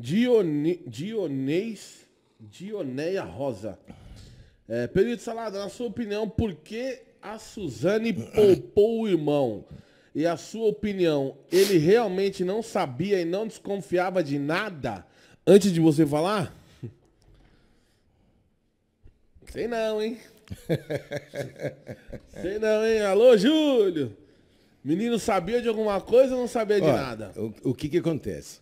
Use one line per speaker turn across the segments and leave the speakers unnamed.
Dione, Dionês, Dioneia Rosa. É, Perito Salada, na sua opinião, por que a Suzane poupou o irmão? E a sua opinião, ele realmente não sabia e não desconfiava de nada antes de você falar?
Sei não, hein?
Sei não, hein? Alô, Júlio! Menino sabia de alguma coisa ou não sabia Olha, de nada?
O, o que que acontece?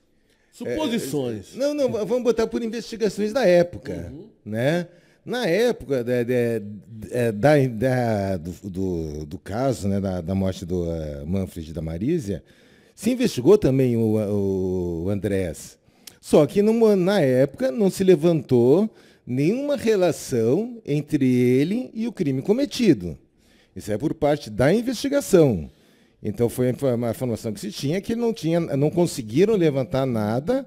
Suposições. É, é, é, não, não, vamos botar por investigações da época, uhum. né? Na época da, é, da, da do, do, do, caso, né, da, da morte do uh, Manfred da Marísia, se investigou também o, o Andrés. Só que numa, na época não se levantou nenhuma relação entre ele e o crime cometido. Isso é por parte da investigação. Então foi a informação que se tinha que não tinha, não conseguiram levantar nada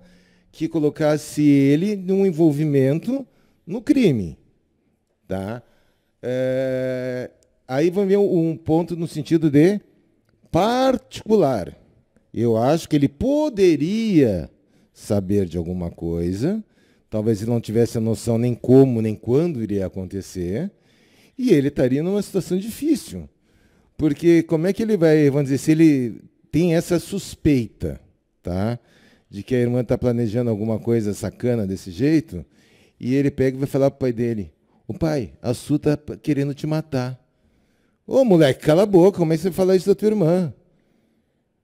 que colocasse ele num envolvimento no crime, tá? É, aí vamos ver um ponto no sentido de particular. Eu acho que ele poderia saber de alguma coisa, talvez ele não tivesse a noção nem como nem quando iria acontecer, e ele estaria numa situação difícil. Porque como é que ele vai, vamos dizer, se ele tem essa suspeita, tá? De que a irmã está planejando alguma coisa sacana desse jeito, e ele pega e vai falar para o pai dele: O pai, a Su tá querendo te matar. Ô moleque, cala a boca, como é que você fala isso da tua irmã?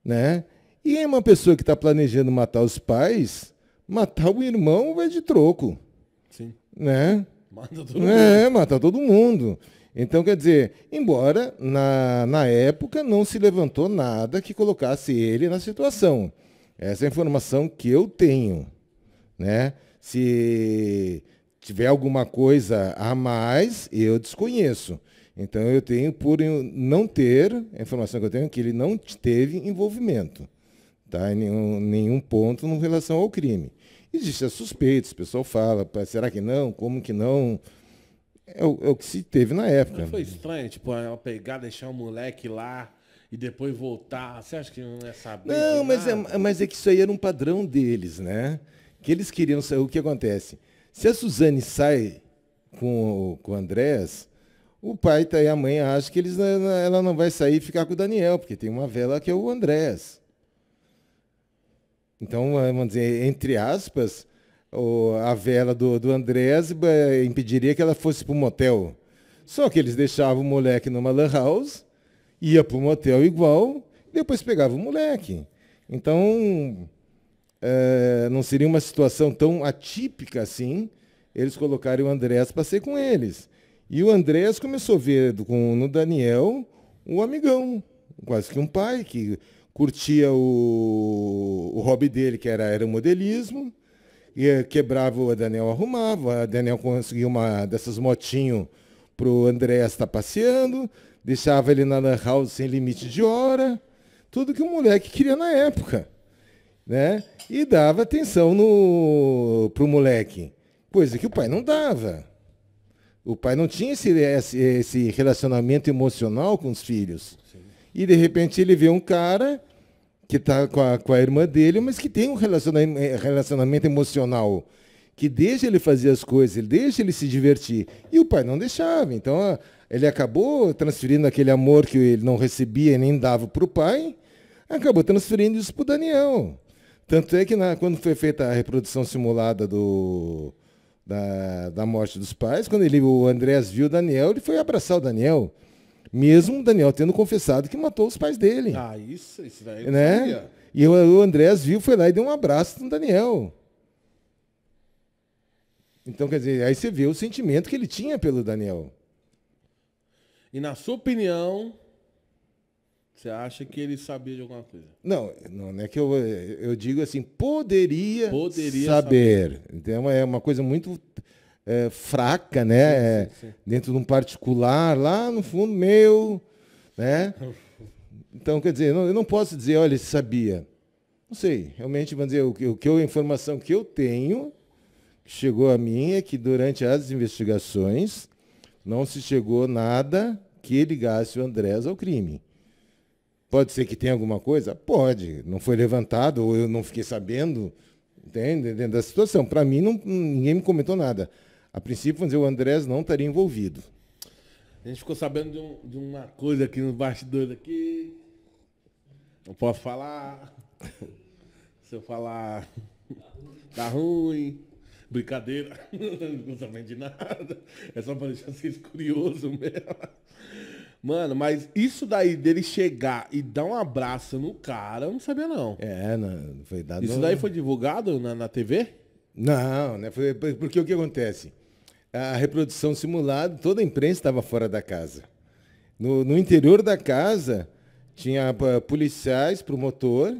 Né? E é uma pessoa que está planejando matar os pais, matar o irmão vai de troco. Sim. Né? Mata todo é, mundo. É, matar todo mundo. Então, quer dizer, embora na, na época não se levantou nada que colocasse ele na situação. Essa é a informação que eu tenho. Né? Se tiver alguma coisa a mais, eu desconheço. Então, eu tenho por não ter, a informação que eu tenho é que ele não teve envolvimento tá? em nenhum, nenhum ponto em relação ao crime. Existem suspeitos, o pessoal fala, será que não? Como que não? É o, é o que se teve na época. Mas foi
estranho, tipo, ela pegar, deixar o moleque lá e depois voltar. Você acha que não é saber? Não, mas é,
mas é que isso aí era um padrão deles, né? Que eles queriam saber. O que acontece? Se a Suzane sai com, com o Andréas, o pai tá, e a mãe acham que eles, né, né, ela não vai sair e ficar com o Daniel, porque tem uma vela que é o Andréas. Então, vamos dizer, entre aspas, o, a vela do, do Andrés impediria que ela fosse para o motel. Só que eles deixavam o moleque numa lan house, ia para o motel igual, depois pegava o moleque. Então, é, não seria uma situação tão atípica assim eles colocarem o Andrés para ser com eles. E o Andrés começou a ver com, no Daniel um amigão, quase que um pai, que curtia o, o hobby dele, que era, era o modelismo, e quebrava, o Daniel arrumava, o Daniel conseguia uma dessas motinho pro André estar passeando, deixava ele na lan house sem limite de hora, tudo que o moleque queria na época, né? E dava atenção no pro moleque, coisa que o pai não dava. O pai não tinha esse, esse relacionamento emocional com os filhos. Sim. E de repente ele vê um cara que está com a, com a irmã dele, mas que tem um relacionamento, eh, relacionamento emocional, que deixa ele fazer as coisas, deixa ele se divertir. E o pai não deixava. Então ele acabou transferindo aquele amor que ele não recebia e nem dava para o pai, acabou transferindo isso para o Daniel. Tanto é que na, quando foi feita a reprodução simulada do, da, da morte dos pais, quando ele, o Andrés viu o Daniel, ele foi abraçar o Daniel. Mesmo Daniel tendo confessado que matou os pais dele. Ah, isso, isso daí. Né? E o, o Andrés viu, foi lá e deu um abraço no Daniel. Então, quer dizer, aí você vê o sentimento que ele tinha pelo Daniel.
E na sua opinião, você acha que ele sabia de alguma coisa?
Não, não é que eu, eu digo assim, poderia, poderia saber. saber. Então é uma coisa muito é, fraca, né? Sim, é, sim, sim. Dentro de um particular, lá no fundo, meu, né? Então, quer dizer, eu não posso dizer, olha, sabia. Não sei, realmente, vamos dizer, o que, o que a informação que eu tenho, que chegou a mim, é que durante as investigações não se chegou nada que ligasse o Andrés ao crime. Pode ser que tenha alguma coisa? Pode. Não foi levantado, ou eu não fiquei sabendo, entende? Dentro da situação. Para mim, não, ninguém me comentou nada. A princípio, vamos dizer, o Andrés não estaria envolvido.
A gente ficou sabendo de, um, de uma coisa aqui no bastidor aqui. Não posso falar. Se eu falar, tá ruim. Brincadeira. Não sabendo de nada. É só para deixar vocês curiosos mesmo. Mano, mas isso daí dele chegar e dar um abraço no cara, eu não sabia não. É, não, foi dado. Isso daí foi divulgado
na, na TV? Não, né? porque o que acontece? A reprodução simulada, toda a imprensa estava fora da casa. No, no interior da casa, tinha ah, policiais, promotor,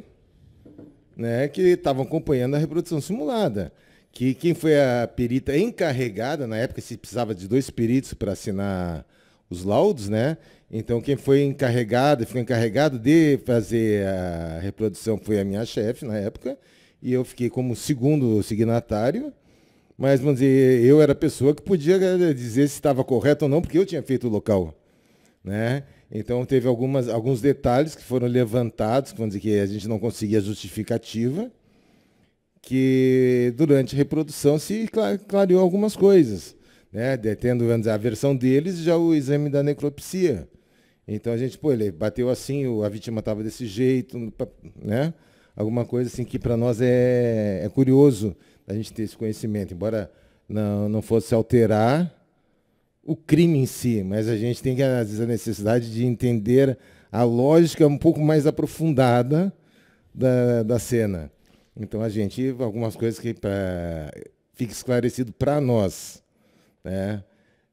né, que estavam acompanhando a reprodução simulada. Que quem foi a perita encarregada, na época se precisava de dois peritos para assinar os laudos, né? Então quem foi encarregado, ficou encarregado de fazer a reprodução foi a minha chefe na época, e eu fiquei como segundo signatário. Mas, vamos dizer, eu era a pessoa que podia eh, dizer se estava correto ou não, porque eu tinha feito o local. Né? Então, teve algumas, alguns detalhes que foram levantados, vamos dizer, que a gente não conseguia justificativa, que durante a reprodução se clareou algumas coisas. Né? Detendo dizer, a versão deles já o exame da necropsia. Então, a gente, pô, ele bateu assim, a vítima estava desse jeito, né? alguma coisa assim que para nós é, é curioso a gente ter esse conhecimento, embora não, não fosse alterar o crime em si, mas a gente tem que, às vezes, a necessidade de entender a lógica um pouco mais aprofundada da, da cena. Então a gente, algumas coisas que pra, fica esclarecido para nós, né?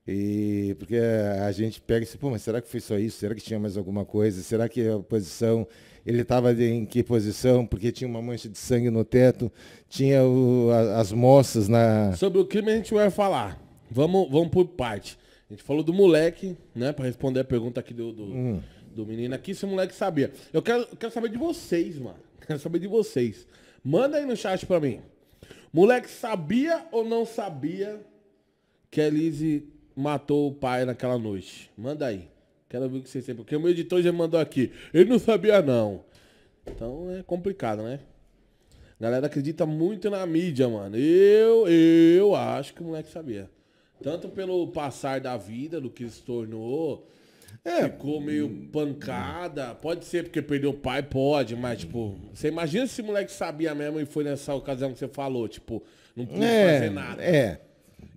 E porque a gente pega e diz, pô, mas será que foi só isso? Será que tinha mais alguma coisa? Será que a posição ele estava em que posição, porque tinha uma mancha de sangue no teto, tinha o, a, as moças na.
Sobre o crime a gente vai falar. Vamos, vamos por parte. A gente falou do moleque, né? Para responder a pergunta aqui do, do, hum. do menino aqui, se o moleque sabia. Eu quero, quero saber de vocês, mano. Quero saber de vocês. Manda aí no chat para mim. Moleque sabia ou não sabia que a Elise matou o pai naquela noite? Manda aí. Quero ver o que vocês têm. Porque o meu editor já mandou aqui. Ele não sabia, não. Então é complicado, né? A galera acredita muito na mídia, mano. Eu, eu acho que o moleque sabia. Tanto pelo passar da vida, do que se tornou. É. Ficou meio pancada. Pode ser porque perdeu o pai, pode, mas, tipo, você imagina se o moleque sabia mesmo e foi nessa ocasião que você falou, tipo, não pude é, fazer nada. É.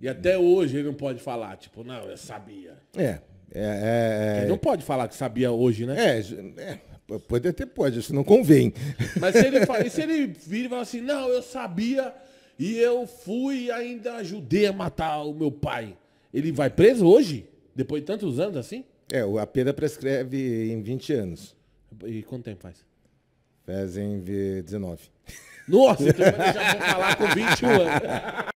E até hoje ele não pode falar, tipo, não, eu sabia. É.
É, é, é. não pode falar que sabia hoje, né? É, é pode até pode, isso não convém. Mas se ele, fala, se
ele vir e falar assim, não, eu sabia e eu fui e ainda ajudei a matar o meu pai. Ele vai
preso hoje? Depois de tantos anos assim? É, a pena prescreve em 20 anos. E quanto tempo faz? em 19. Nossa, então já vou falar com 21 anos.